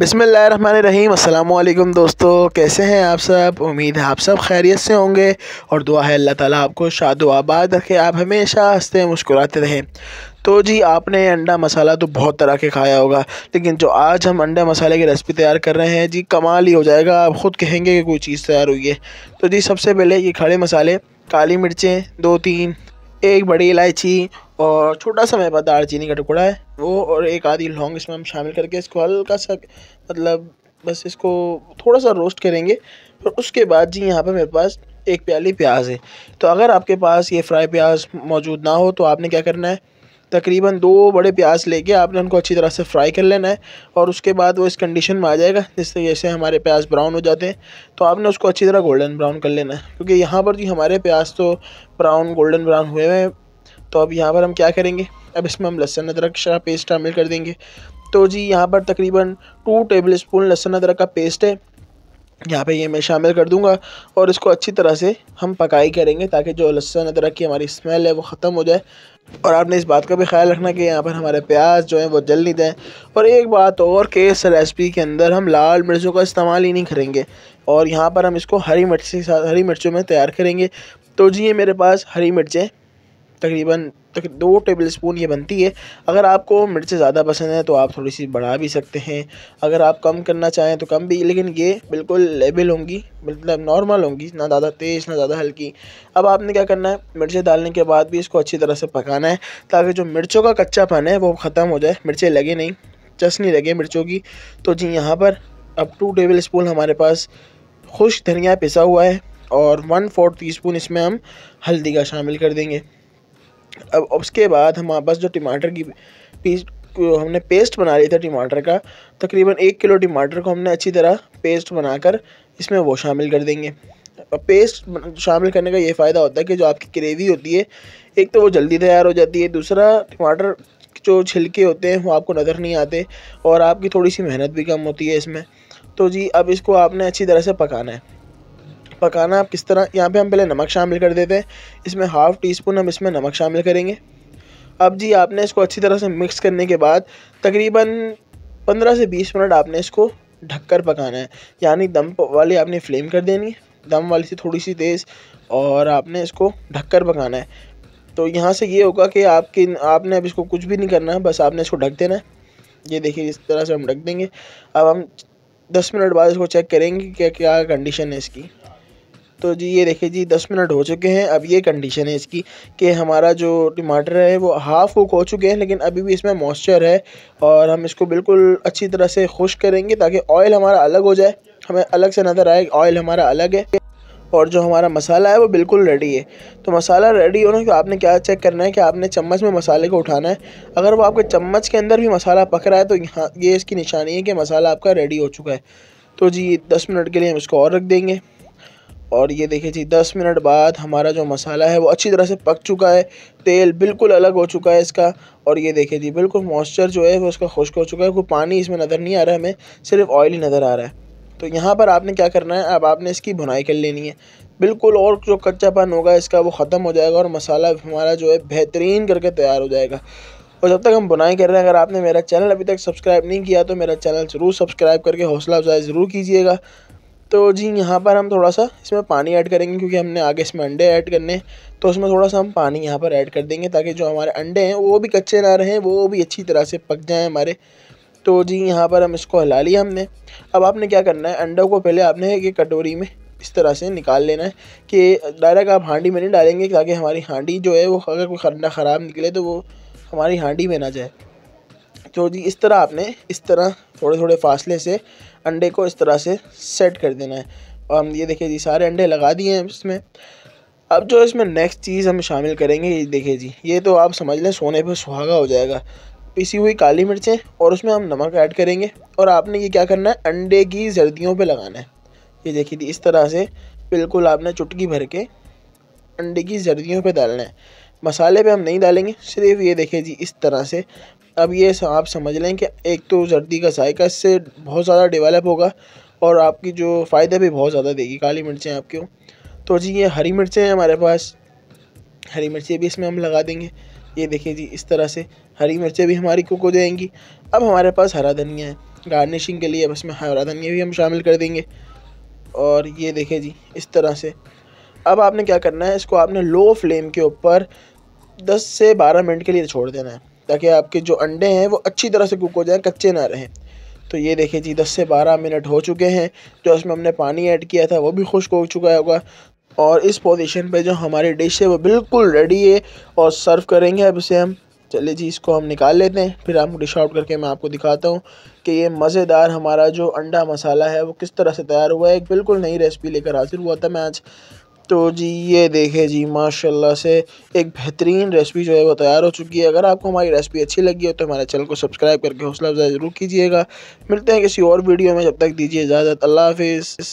बिसमीम अल्लाम दोस्तों कैसे हैं आप सब उम्मीद है आप सब खैरियत से होंगे और दुआ है अल्लाह ताला आपको शाद आबाद रखे आप हमेशा हंसते मुस्कुराते रहें तो जी आपने अंडा मसाला तो बहुत तरह के खाया होगा लेकिन जो आज हम अंडा मसाले की रेसिपी तैयार कर रहे हैं जी कमाल ही हो जाएगा आप ख़ुद कहेंगे कि कोई चीज़ तैयार हुई है तो जी सबसे पहले ये खड़े मसाले काली मिर्चें दो तीन एक बड़ी इलायची और छोटा सा मेरे पास दालचीनी का टुकड़ा है वो और एक आधी लौंग इसमें हम शामिल करके इसको हल्का सा मतलब बस इसको थोड़ा सा रोस्ट करेंगे और उसके बाद जी यहाँ पर मेरे पास एक प्याली प्याज है तो अगर आपके पास ये फ्राई प्याज मौजूद ना हो तो आपने क्या करना है तकरीबन दो बड़े प्याज लेके आपने उनको अच्छी तरह से फ्राई कर लेना है और उसके बाद वो इस कंडीशन में आ जाएगा जिससे से हमारे प्याज ब्राउन हो जाते हैं तो आपने उसको अच्छी तरह गोल्डन ब्राउन कर लेना है क्योंकि यहाँ पर जी हमारे प्याज तो ब्राउन गोल्डन ब्राउन हुए हैं तो अब यहाँ पर हम क्या करेंगे अब इसमें हम लहसुन अदरक का पेस्ट शामिल कर देंगे तो जी यहाँ पर तकरीबन टू टेबल स्पून लहसुन अदरक का पेस्ट है यहाँ पे ये मैं शामिल कर दूंगा और इसको अच्छी तरह से हम पकाई करेंगे ताकि जो लहसुन अदरक की हमारी स्मेल है वो ख़त्म हो जाए और आपने इस बात का भी ख्याल रखना कि यहाँ पर हमारे प्याज जो है वो जल नहीं दें और एक बात और कि इस रेसिपी के अंदर हम लाल मिर्चों का इस्तेमाल ही नहीं करेंगे और यहाँ पर हम इसको हरी मिर्च के साथ हरी मिर्चों में तैयार करेंगे तो जी ये मेरे पास हरी मिर्चें तकरीबन तक दो टेबल स्पून ये बनती है अगर आपको मिर्च ज़्यादा पसंद है तो आप थोड़ी सी बढ़ा भी सकते हैं अगर आप कम करना चाहें तो कम भी लेकिन ये बिल्कुल लेबल होंगी मतलब नॉर्मल होंगी ना ज़्यादा तेज़ ना ज़्यादा हल्की अब आपने क्या करना है मिर्चें डालने के बाद भी इसको अच्छी तरह से पकाना है ताकि जो मिर्चों का कच्चापन है वो ख़त्म हो जाए मिर्चें लगे नहीं चसनी लगे मिर्चों की तो जी यहाँ पर अब टू टेबल स्पून हमारे पास खुश धनिया पिसा हुआ है और वन फोर्थ टी स्पून इसमें हम हल्दी का शामिल कर देंगे अब उसके बाद हमारे पास जो टमाटर की पीस हमने पेस्ट बना लिया था टमाटर का तकरीबन एक किलो टमाटर को हमने अच्छी तरह पेस्ट बनाकर इसमें वो शामिल कर देंगे और पेस्ट शामिल करने का ये फ़ायदा होता है कि जो आपकी ग्रेवी होती है एक तो वो जल्दी तैयार हो जाती है दूसरा टमाटर जो छिलके होते हैं वो आपको नज़र नहीं आते और आपकी थोड़ी सी मेहनत भी कम होती है इसमें तो जी अब इसको आपने अच्छी तरह से पकाना है पकाना आप किस तरह यहाँ पे हम पहले नमक शामिल कर देते हैं इसमें हाफ़ टी स्पून हम इसमें नमक शामिल करेंगे अब जी आपने इसको अच्छी तरह से मिक्स करने के बाद तकरीबन पंद्रह से बीस मिनट आपने इसको ढककर पकाना है यानी दम वाली आपने फ्लेम कर देनी है दम वाली से थोड़ी सी तेज़ और आपने इसको कर पकाना है तो यहाँ से ये होगा कि आपके आपने अब इसको कुछ भी नहीं करना है बस आपने इसको ढक देना है ये देखिए इस तरह से हम ढक देंगे अब हम दस मिनट बाद इसको चेक करेंगे कि क्या क्या कंडीशन है इसकी तो जी ये देखिए जी दस मिनट हो चुके हैं अब ये कंडीशन है इसकी कि हमारा जो टमाटर है वो हाफ़ कुक हो चुके हैं लेकिन अभी भी इसमें मॉइस्चर है और हम इसको बिल्कुल अच्छी तरह से खुश करेंगे ताकि ऑयल हमारा अलग हो जाए हमें अलग से नज़र आए ऑयल हमारा अलग है और जो हमारा मसाला है वो बिल्कुल रेडी है तो मसाला रेडी होने को आपने क्या चेक करना है कि आपने चम्मच में मसाले को उठाना है अगर वो आपके चम्मच के अंदर भी मसाला पक रहा है तो यहाँ ये इसकी निशानी है कि मसाला आपका रेडी हो चुका है तो जी दस मिनट के लिए हम इसको और रख देंगे और ये देखिए जी दस मिनट बाद हमारा जो मसाला है वो अच्छी तरह से पक चुका है तेल बिल्कुल अलग हो चुका है इसका और ये देखिए जी बिल्कुल मॉइस्चर जो है वो उसका खुश्क हो चुका है कोई पानी इसमें नज़र नहीं आ रहा हमें सिर्फ ऑयल ही नज़र आ रहा है तो यहाँ पर आपने क्या करना है अब आपने इसकी भुनाई कर लेनी है बिल्कुल और जो कच्चापन होगा इसका वो ख़त्म हो जाएगा और मसाला हमारा जो है बेहतरीन करके तैयार हो जाएगा और जब तक हम बुनाई कर रहे हैं अगर आपने मेरा चैनल अभी तक सब्सक्राइब नहीं किया तो मेरा चैनल ज़रूर सब्सक्राइब करके हौसला अफजाई ज़रूर कीजिएगा तो जी यहाँ पर हम थोड़ा सा इसमें पानी ऐड करेंगे क्योंकि हमने आगे इसमें अंडे ऐड करने तो उसमें थोड़ा सा हम पानी यहाँ पर ऐड कर देंगे ताकि जो हमारे अंडे हैं वो भी कच्चे ना रहें वो भी अच्छी तरह से पक जाएँ हमारे तो जी यहाँ पर हम इसको हिला लिया हमने अब आपने क्या करना है अंडों को पहले आपने एक कटोरी में इस तरह से निकाल लेना है कि डायरेक्ट आप हांडी में नहीं डालेंगे ताकि हमारी हांडी जो है वो अगर कोई अंडा ख़राब निकले तो वो हमारी हांडी में ना जाए तो जी इस तरह आपने इस तरह थोड़े थोड़े फासले से अंडे को इस तरह से सेट कर देना है और हम ये देखिए जी सारे अंडे लगा दिए हैं इसमें अब जो इसमें नेक्स्ट चीज़ हम शामिल करेंगे ये देखिए जी ये तो आप समझ लें सोने पर सुहागा हो जाएगा पिसी हुई काली मिर्चें और उसमें हम नमक ऐड करेंगे और आपने ये क्या करना है अंडे की जर्दियों पे लगाना है ये देखिए जी इस तरह से बिल्कुल आपने चुटकी भर के अंडे की जर्दियों पे डालना है मसाले पे हम नहीं डालेंगे सिर्फ ये देखें जी इस तरह से अब ये आप समझ लें कि एक तो जर्दी का जायका इससे बहुत ज़्यादा डेवलप होगा और आपकी जो फ़ायदा भी बहुत ज़्यादा देगी काली मिर्चें आपके तो जी ये हरी मिर्चें हैं हमारे पास हरी मिर्चें भी इसमें हम लगा देंगे ये देखिए जी इस तरह से हरी मिर्चें भी हमारी कुक हो जाएंगी अब हमारे पास हरा धनिया है गार्निशिंग के लिए अब इसमें हरा धनिया भी हम शामिल कर देंगे और ये देखें जी इस तरह से अब आपने क्या करना है इसको आपने लो फ्लेम के ऊपर दस से बारह मिनट के लिए छोड़ देना है ताकि आपके जो अंडे हैं वो अच्छी तरह से कुक हो जाएँ कच्चे ना रहें तो ये देखिए जी दस से बारह मिनट हो चुके हैं जो इसमें हमने पानी ऐड किया था वो भी खुश्क हो चुका होगा और इस पोजीशन पे जो हमारी डिश है वो बिल्कुल रेडी है और सर्व करेंगे अब इसे हम चलिए जी इसको हम निकाल लेते हैं फिर आपको डिश आउट करके मैं आपको दिखाता हूँ कि ये मज़ेदार हमारा जो अंडा मसाला है वो किस तरह से तैयार हुआ है एक बिल्कुल नई रेसिपी लेकर हाजिर हुआ था मैं आज तो जी ये देखें जी माशाल्लाह से एक बेहतरीन रेसिपी जो है वो तैयार हो चुकी है अगर आपको हमारी रेसिपी अच्छी लगी हो तो हमारे चैनल को सब्सक्राइब करके हौसला अफजाई ज़रूर कीजिएगा मिलते हैं किसी और वीडियो में जब तक दीजिए इजाज़त अल्लाह हाफिज़